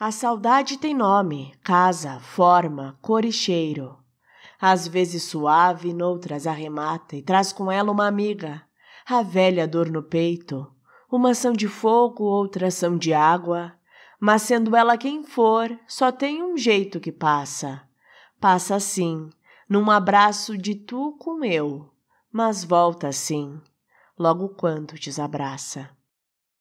A saudade tem nome, casa, forma, cor e cheiro. Às vezes suave, noutras arremata e traz com ela uma amiga, a velha dor no peito. Uma são de fogo, outras são de água, mas sendo ela quem for, só tem um jeito que passa. Passa assim, num abraço de tu com eu, mas volta assim, logo quando desabraça.